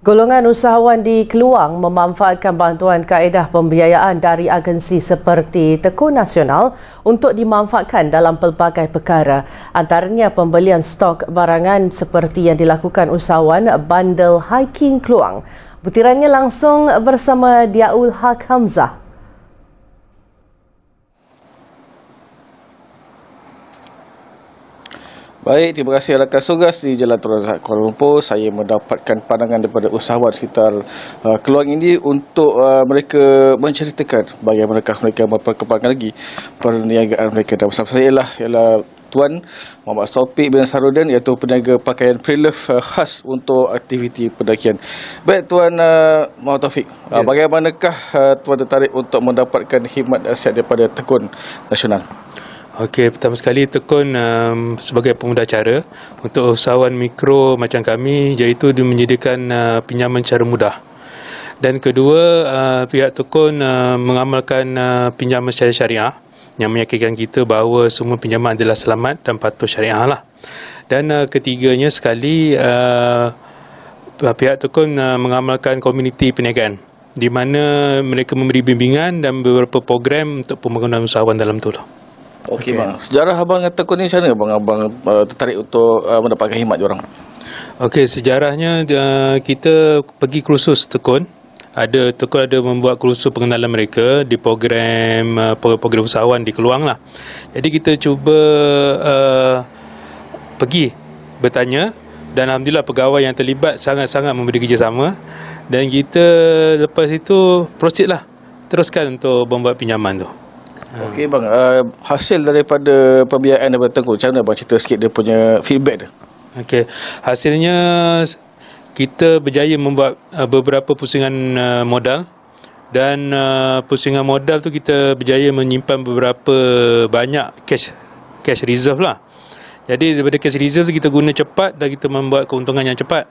Golongan usahawan di Keluang memanfaatkan bantuan kaedah pembiayaan dari agensi seperti Tekun Nasional untuk dimanfaatkan dalam pelbagai perkara. Antaranya pembelian stok barangan seperti yang dilakukan usahawan bandel hiking Keluang. Butirannya langsung bersama Diaul Hak Hamzah Baik, terima kasih Rakan Sogas di Jalan Tuan Razak Kuala Lumpur. Saya mendapatkan pandangan daripada usahawan sekitar uh, Keluang ini untuk uh, mereka menceritakan bagaimana mereka memperkembangkan lagi perniagaan mereka. Dan bersama saya ialah, ialah Tuan Muhammad Sopik bin Sarudin iaitu peniaga pakaian pre uh, khas untuk aktiviti pendakian. Baik Tuan uh, Muhammad Taufik, yes. uh, ya. bagaimanakah uh, Tuan tertarik untuk mendapatkan khidmat nasihat uh, daripada Tekun Nasional? Okey, pertama sekali tekun um, sebagai pemuda cara untuk usahawan mikro macam kami iaitu dia menyediakan uh, pinjaman cara mudah. Dan kedua, uh, pihak tekun uh, mengamalkan uh, pinjaman secara syariah yang meyakinkan kita bahawa semua pinjaman adalah selamat dan patuh syariah lah. Dan uh, ketiganya sekali, uh, uh pihak tekun uh, mengamalkan komuniti perniagaan di mana mereka memberi bimbingan dan beberapa program untuk pembangunan usahawan dalam tu lah. Okey okay. bang. Sejarah abang kata kau ni macam mana abang abang uh, eh, tertarik untuk uh, mendapatkan khidmat orang? Okey, sejarahnya uh, kita pergi kursus tekun ada tekun ada membuat kursus pengenalan mereka di program uh, program usahawan di Keluang lah. Jadi kita cuba uh, pergi bertanya dan alhamdulillah pegawai yang terlibat sangat-sangat memberi kerjasama dan kita lepas itu proceed lah teruskan untuk membuat pinjaman tu. Hmm. Okey bang, uh, hasil daripada pembiayaan daripada Tengku, macam mana bang cerita sikit dia punya feedback dia? Okey, hasilnya kita berjaya membuat uh, beberapa pusingan uh, modal dan uh, pusingan modal tu kita berjaya menyimpan beberapa banyak cash cash reserve lah. Jadi daripada cash reserve tu kita guna cepat dan kita membuat keuntungan yang cepat.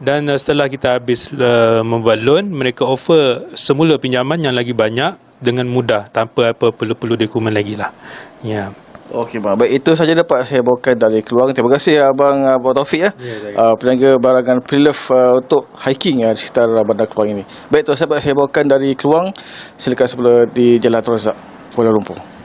Dan setelah kita habis uh, membuat loan, mereka offer semula pinjaman yang lagi banyak dengan mudah tanpa apa perlu-perlu dokumen lagi lah. Ya. Yeah. Okey bang. Baik itu saja dapat saya bawakan dari keluarga. Terima kasih eh, abang eh, Abang Taufik eh. ya. ya uh, peniaga barangan Prelove uh, untuk hiking ya uh, di sekitar Bandar Keluang ini. Baik itu saya bawakan dari keluarga. Silakan sebelah di Jalan Terazak, Kuala Lumpur.